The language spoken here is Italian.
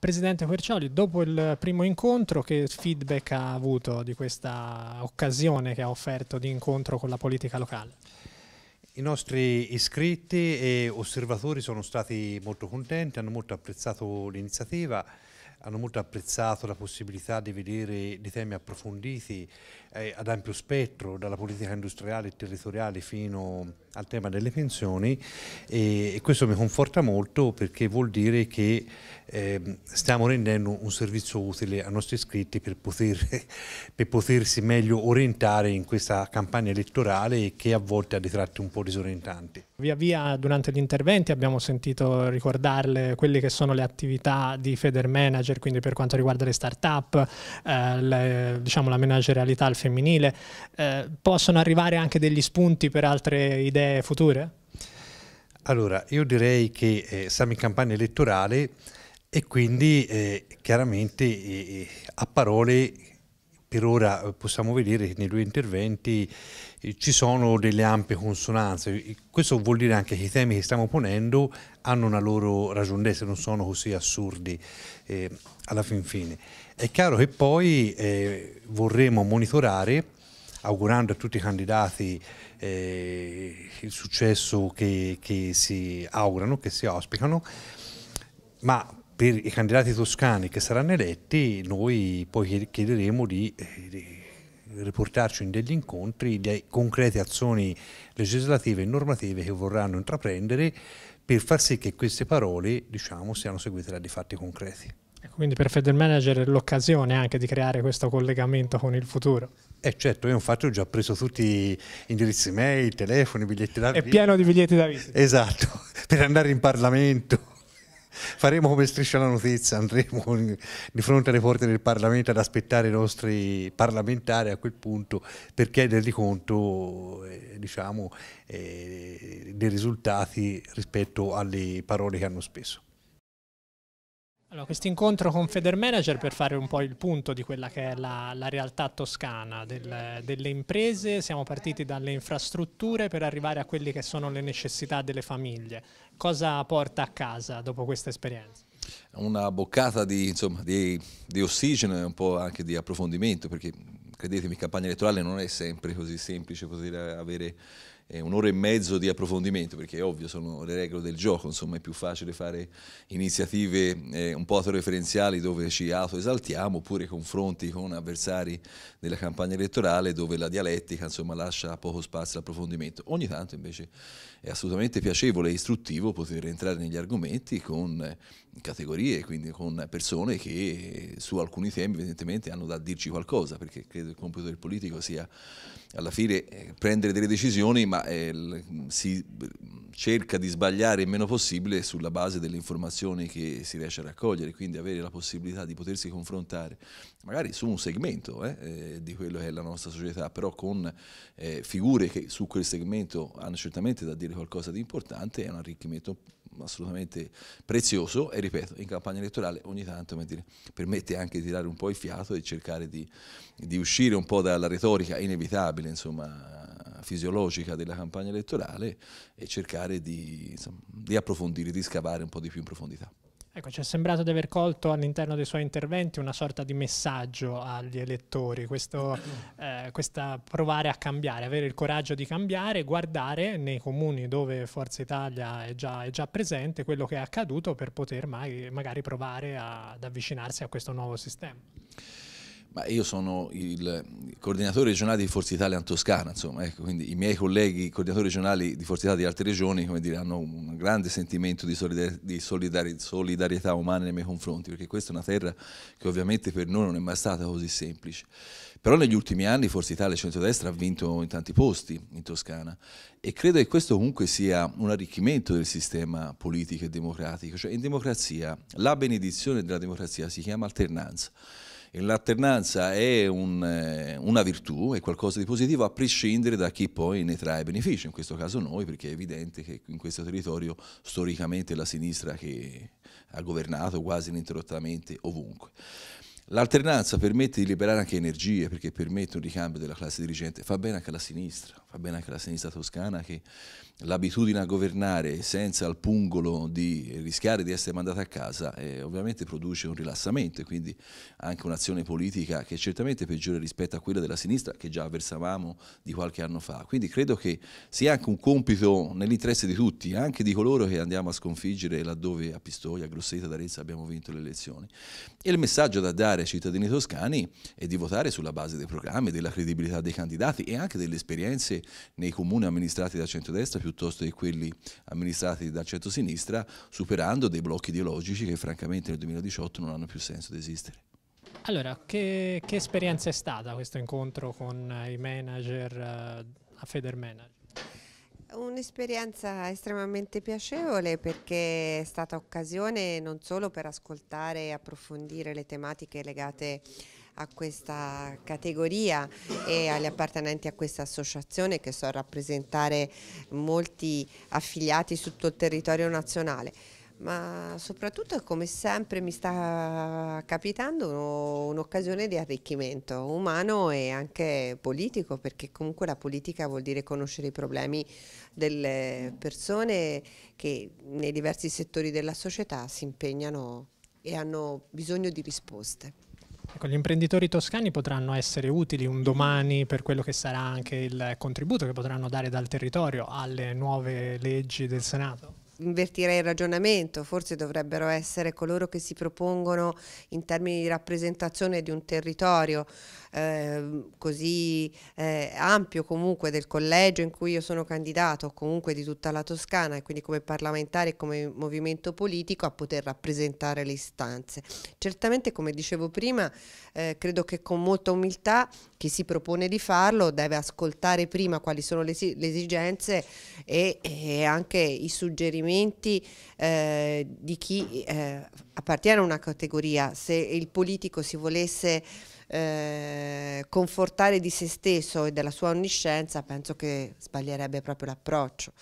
Presidente Quercioli, dopo il primo incontro, che feedback ha avuto di questa occasione che ha offerto di incontro con la politica locale? I nostri iscritti e osservatori sono stati molto contenti, hanno molto apprezzato l'iniziativa hanno molto apprezzato la possibilità di vedere dei temi approfonditi eh, ad ampio spettro, dalla politica industriale e territoriale fino al tema delle pensioni e, e questo mi conforta molto perché vuol dire che eh, stiamo rendendo un servizio utile ai nostri iscritti per, poter, per potersi meglio orientare in questa campagna elettorale che a volte ha dei tratti un po' disorientanti. Via via durante gli interventi abbiamo sentito ricordarle quelle che sono le attività di Federmanage manager, quindi per quanto riguarda le start-up, eh, le, diciamo la managerialità al femminile, eh, possono arrivare anche degli spunti per altre idee future? Allora, io direi che eh, siamo in campagna elettorale e quindi eh, chiaramente eh, eh, a parole per ora eh, possiamo vedere che nei due interventi eh, ci sono delle ampie consonanze. Eh, questo vuol dire anche che i temi che stiamo ponendo hanno una loro ragion d'essere, non sono così assurdi eh, alla fin fine. È chiaro che poi eh, vorremmo monitorare, augurando a tutti i candidati eh, il successo che, che si augurano, che si auspicano, ma per i candidati toscani che saranno eletti noi poi chiederemo di, eh, di riportarci in degli incontri di concrete azioni legislative e normative che vorranno intraprendere per far sì che queste parole diciamo, siano seguite da dei fatti concreti. Ecco, quindi per Federal Manager è l'occasione anche di creare questo collegamento con il futuro. Eh certo, io infatti ho già preso tutti gli indirizzi mail, telefoni, biglietti da visita. È pieno di biglietti da visita. Esatto, per andare in Parlamento. Faremo come striscia la notizia, andremo di fronte alle porte del Parlamento ad aspettare i nostri parlamentari a quel punto per chiedergli conto eh, diciamo, eh, dei risultati rispetto alle parole che hanno speso. Allora, questo incontro con Federmanager per fare un po' il punto di quella che è la, la realtà toscana del, delle imprese, siamo partiti dalle infrastrutture per arrivare a quelle che sono le necessità delle famiglie. Cosa porta a casa dopo questa esperienza? Una boccata di, insomma, di, di ossigeno e un po' anche di approfondimento, perché credetemi, campagna elettorale non è sempre così semplice poter avere eh, un'ora e mezzo di approfondimento, perché è ovvio, sono le regole del gioco, insomma è più facile fare iniziative eh, un po' autoreferenziali dove ci autoesaltiamo, oppure confronti con avversari della campagna elettorale dove la dialettica insomma, lascia poco spazio all'approfondimento. Ogni tanto invece è assolutamente piacevole e istruttivo poter entrare negli argomenti con categorie, quindi con persone che su alcuni temi evidentemente hanno da dirci qualcosa, perché credo il compito del politico sia alla fine eh, prendere delle decisioni, ma eh, si cerca di sbagliare il meno possibile sulla base delle informazioni che si riesce a raccogliere, quindi avere la possibilità di potersi confrontare magari su un segmento eh, eh di quello che è la nostra società, però con eh, figure che su quel segmento hanno certamente da dire qualcosa di importante, è un arricchimento assolutamente prezioso e ripeto, in campagna elettorale ogni tanto dire, permette anche di tirare un po' il fiato e cercare di, di uscire un po' dalla retorica inevitabile, insomma, fisiologica della campagna elettorale e cercare di, insomma, di approfondire, di scavare un po' di più in profondità. Ecco, ci è sembrato di aver colto all'interno dei suoi interventi una sorta di messaggio agli elettori, questo, mm. eh, questa provare a cambiare, avere il coraggio di cambiare, guardare nei comuni dove Forza Italia è già, è già presente quello che è accaduto per poter mai, magari provare a, ad avvicinarsi a questo nuovo sistema ma io sono il coordinatore regionale di Forza Italia in Toscana, insomma, ecco, quindi i miei colleghi coordinatori regionali di Forza Italia di altre regioni dire, hanno un grande sentimento di, solidar di solidar solidarietà umana nei miei confronti, perché questa è una terra che ovviamente per noi non è mai stata così semplice. Però negli ultimi anni Forza Italia e Centrodestra ha vinto in tanti posti in Toscana e credo che questo comunque sia un arricchimento del sistema politico e democratico, cioè in democrazia la benedizione della democrazia si chiama alternanza l'alternanza è un, eh, una virtù, è qualcosa di positivo a prescindere da chi poi ne trae beneficio, in questo caso noi, perché è evidente che in questo territorio storicamente è la sinistra che ha governato quasi ininterrottamente ovunque. L'alternanza permette di liberare anche energie, perché permette un ricambio della classe dirigente, fa bene anche alla sinistra, fa bene anche alla sinistra toscana che l'abitudine a governare senza il pungolo di rischiare di essere mandata a casa eh, ovviamente produce un rilassamento e quindi anche un'azione politica che è certamente peggiore rispetto a quella della sinistra che già avversavamo di qualche anno fa. Quindi credo che sia anche un compito nell'interesse di tutti, anche di coloro che andiamo a sconfiggere laddove a Pistoia, a Grosseto, ad Arezzo abbiamo vinto le elezioni. E il messaggio da dare ai cittadini toscani e di votare sulla base dei programmi, della credibilità dei candidati e anche delle esperienze nei comuni amministrati da centrodestra piuttosto che quelli amministrati dal centro-sinistra, superando dei blocchi ideologici che francamente nel 2018 non hanno più senso di esistere. Allora, che, che esperienza è stata questo incontro con i manager uh, a Federmanager? Un'esperienza estremamente piacevole perché è stata occasione non solo per ascoltare e approfondire le tematiche legate a questa categoria e agli appartenenti a questa associazione che so rappresentare molti affiliati su tutto il territorio nazionale, ma soprattutto come sempre mi sta capitando un'occasione di arricchimento umano e anche politico perché comunque la politica vuol dire conoscere i problemi delle persone che nei diversi settori della società si impegnano e hanno bisogno di risposte. Ecco, gli imprenditori toscani potranno essere utili un domani per quello che sarà anche il contributo che potranno dare dal territorio alle nuove leggi del Senato? invertirei il ragionamento, forse dovrebbero essere coloro che si propongono in termini di rappresentazione di un territorio Ehm, così eh, ampio comunque del collegio in cui io sono candidato, comunque di tutta la Toscana e quindi come parlamentare e come movimento politico a poter rappresentare le istanze. Certamente come dicevo prima eh, credo che con molta umiltà chi si propone di farlo deve ascoltare prima quali sono le, le esigenze e, e, anche i suggerimenti eh, di chi eh, appartiene a una categoria. Se il politico si volesse eh, confortare di se stesso e della sua onniscienza, penso che sbaglierebbe proprio l'approccio.